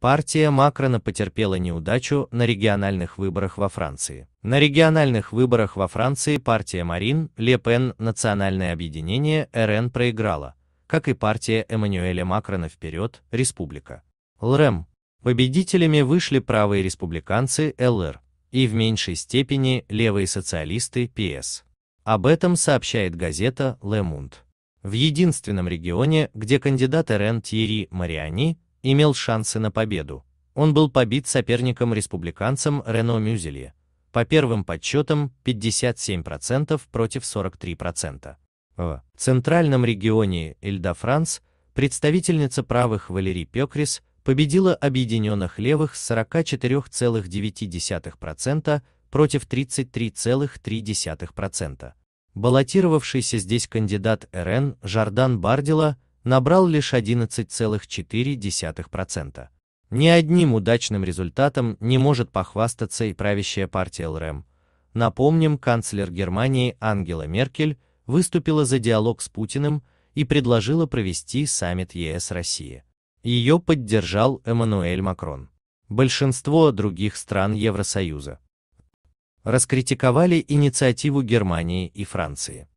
партия Макрона потерпела неудачу на региональных выборах во Франции. На региональных выборах во Франции партия Марин Ле Пен Национальное объединение РН проиграла, как и партия Эммануэля Макрона «Вперед! Республика». ЛРМ. Победителями вышли правые республиканцы ЛР и в меньшей степени левые социалисты ПС. Об этом сообщает газета «Ле Мунд». В единственном регионе, где кандидат РН Тьерри Мариани имел шансы на победу. Он был побит соперником-республиканцем Рено Мюзелье, по первым подсчетам 57% против 43%. В центральном регионе Эльда-Франс представительница правых Валерий Пекрис победила объединенных левых с 44,9% против 33,3%. Баллотировавшийся здесь кандидат РН Жардан Бардила – набрал лишь 11,4%. Ни одним удачным результатом не может похвастаться и правящая партия ЛРМ. Напомним, канцлер Германии Ангела Меркель выступила за диалог с Путиным и предложила провести саммит ЕС России. Ее поддержал Эммануэль Макрон. Большинство других стран Евросоюза раскритиковали инициативу Германии и Франции.